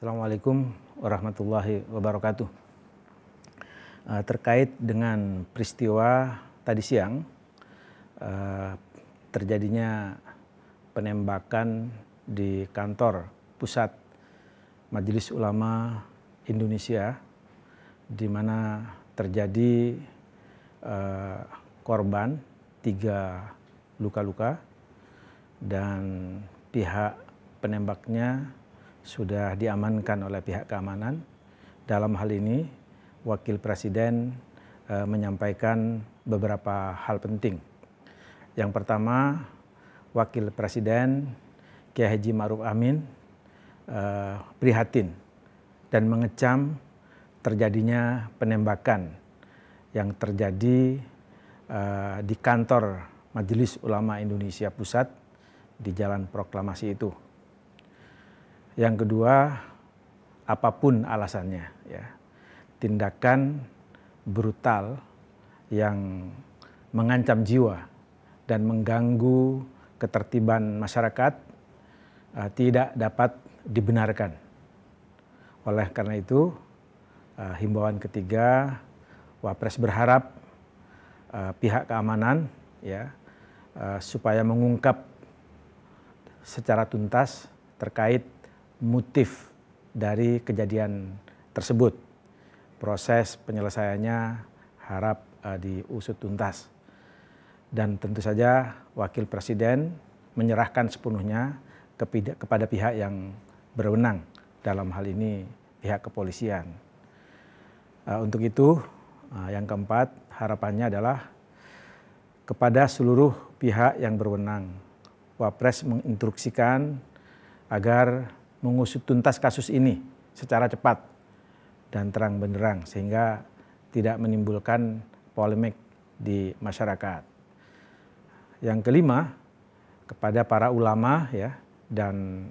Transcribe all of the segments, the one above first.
Assalamualaikum warahmatullahi wabarakatuh. Eh, terkait dengan peristiwa tadi siang eh, terjadinya penembakan di kantor pusat Majelis Ulama Indonesia, di mana terjadi eh, korban tiga luka-luka dan pihak penembaknya sudah diamankan oleh pihak keamanan. Dalam hal ini, Wakil Presiden e, menyampaikan beberapa hal penting. Yang pertama, Wakil Presiden Kiai Haji Ma'ruf Amin e, prihatin dan mengecam terjadinya penembakan yang terjadi e, di kantor Majelis Ulama Indonesia Pusat di Jalan Proklamasi itu. Yang kedua, apapun alasannya, ya, tindakan brutal yang mengancam jiwa dan mengganggu ketertiban masyarakat uh, tidak dapat dibenarkan. Oleh karena itu, uh, himbauan ketiga, Wapres berharap uh, pihak keamanan ya uh, supaya mengungkap secara tuntas terkait motif dari kejadian tersebut. Proses penyelesaiannya harap uh, diusut tuntas. Dan tentu saja Wakil Presiden menyerahkan sepenuhnya kepada pihak yang berwenang dalam hal ini pihak kepolisian. Uh, untuk itu uh, yang keempat harapannya adalah kepada seluruh pihak yang berwenang. Wapres menginstruksikan agar mengusut tuntas kasus ini secara cepat dan terang benderang sehingga tidak menimbulkan polemik di masyarakat. Yang kelima, kepada para ulama ya dan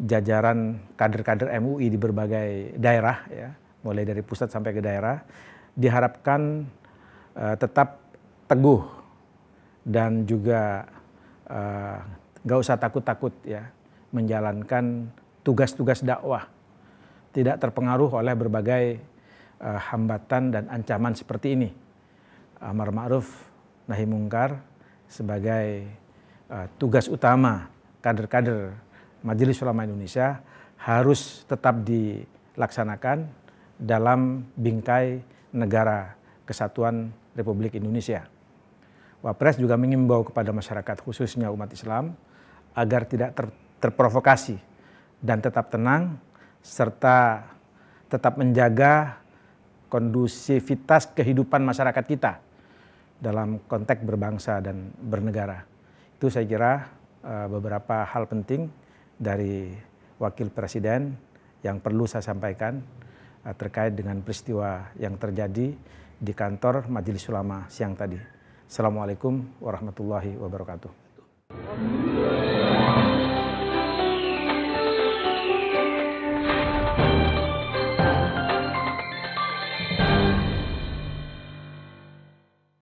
jajaran kader-kader MUI di berbagai daerah ya, mulai dari pusat sampai ke daerah, diharapkan uh, tetap teguh dan juga eh, nggak gak usah takut-takut ya menjalankan tugas-tugas dakwah, tidak terpengaruh oleh berbagai uh, hambatan dan ancaman seperti ini. Amar ma'ruf nahi mungkar sebagai uh, tugas utama kader-kader Majelis Ulama Indonesia harus tetap dilaksanakan dalam bingkai negara kesatuan Republik Indonesia. Wapres juga mengimbau kepada masyarakat khususnya umat Islam agar tidak ter terprovokasi dan tetap tenang serta tetap menjaga kondusivitas kehidupan masyarakat kita dalam konteks berbangsa dan bernegara. Itu saya kira eh, beberapa hal penting dari Wakil Presiden yang perlu saya sampaikan eh, terkait dengan peristiwa yang terjadi di kantor Majelis Ulama siang tadi. Assalamualaikum warahmatullahi wabarakatuh.